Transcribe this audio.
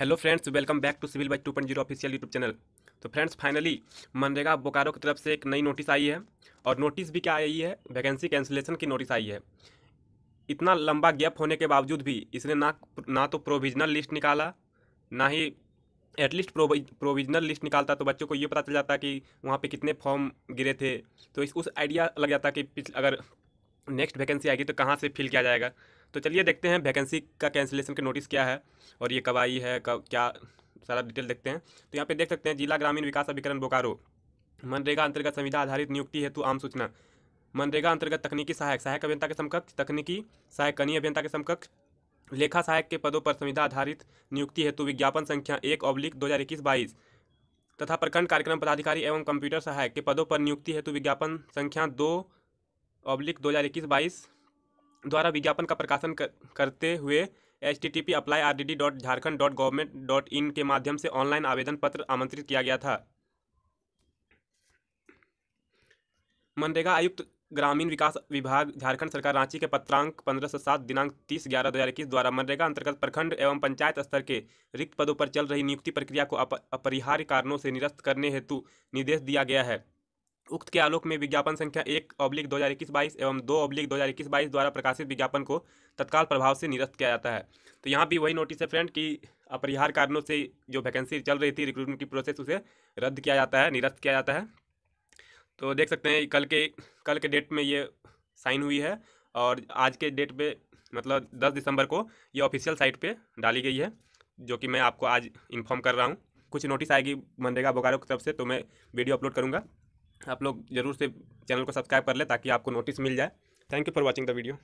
hello friends welcome back to civil by two point zero official YouTube channel तो friends finally MNREGA Bokaro की तरफ से एक नई नोटिस आई है और नोटिस भी क्या आई है वैकेंसी कैंसिलेशन की नोटिस आई है इतना लंबा गैप होने के बावजूद भी इसने ना ना तो प्रोविजनल लिस्ट निकाला ना ही एटलीस्ट प्रोविजनल लिस्ट निकालता तो बच्चों को ये पता चल जाता कि वहाँ पर कितने फॉर्म गिरे थे तो इस उस आइडिया लग जाता कि अगर नेक्स्ट वैकेंसी आएगी तो कहाँ से फिल किया जाएगा तो चलिए देखते हैं वैकेंसी का कैंसिलेशन के नोटिस क्या है और ये कब आई है कब क्या सारा डिटेल देखते हैं तो यहाँ पे देख सकते हैं जिला ग्रामीण विकास अभिकरण बोकारो मनरेगा अंतर्गत संविधा आधारित नियुक्ति हेतु आम सूचना मनरेगा अंतर्गत तकनीकी सहायक सहायक अभियंता के समकक्ष तकनीकी सहायक कनी अभियंता के समकक्ष लेखा सहायक के पदों पर संविधा आधारित नियुक्ति हेतु विज्ञापन संख्या एक ऑब्लिक दो हज़ार इक्कीस बाईस तथा प्रखंड कार्यक्रम पदाधिकारी एवं कंप्यूटर सहायक के पदों पर नियुक्ति हेतु विज्ञापन संख्या दो ऑब्लिक दो हज़ार इक्कीस बाईस द्वारा विज्ञापन का प्रकाशन कर, करते हुए H T T P apply R D D dot Jharkhand dot government dot in के माध्यम से ऑनलाइन आवेदन पत्र आमंत्रित किया गया था मनरेगा आयुक्त ग्रामीण विकास विभाग झारखंड सरकार रांची के पत्रांक पंद्रह सौ सात दिनांक तीस ग्यारह दो हज़ार इक्कीस द्वारा मनरेगा अंतर्गत प्रखंड एवं पंचायत स्तर के रिक्त पदों पर चल रही नियुक्ति प्रक्रिया को अप, अपरिहार्य कारणों से निरस्त करने हेतु निर्देश दिया गया है उक्त के आलोक में विज्ञापन संख्या एक अब्लिक दो हज़ार इक्कीस बाईस एवं दो अब्लिक दो हज़ार इक्कीस बाईस द्वारा प्रकाशित विज्ञापन को तत्काल प्रभाव से निरस्त किया जाता है तो यहाँ भी वही नोटिस है फ्रेंड कि अपरिहार कारणों से जो वैकेंसी चल रही थी रिक्रूटमेंट की प्रोसेस उसे रद्द किया जाता है निरस्त किया जाता है तो देख सकते हैं कल के कल के डेट में ये साइन हुई है और आज के डेट पर मतलब दस दिसंबर को ये ऑफिशियल साइट पर डाली गई है जो कि मैं आपको आज इन्फॉर्म कर रहा हूँ कुछ नोटिस आएगी मनरेगा बोकारो की तरफ से तो मैं वीडियो अपलोड करूँगा आप लोग ज़रूर से चैनल को सब्सक्राइब कर लें ताकि आपको नोटिस मिल जाए thank you for watching the video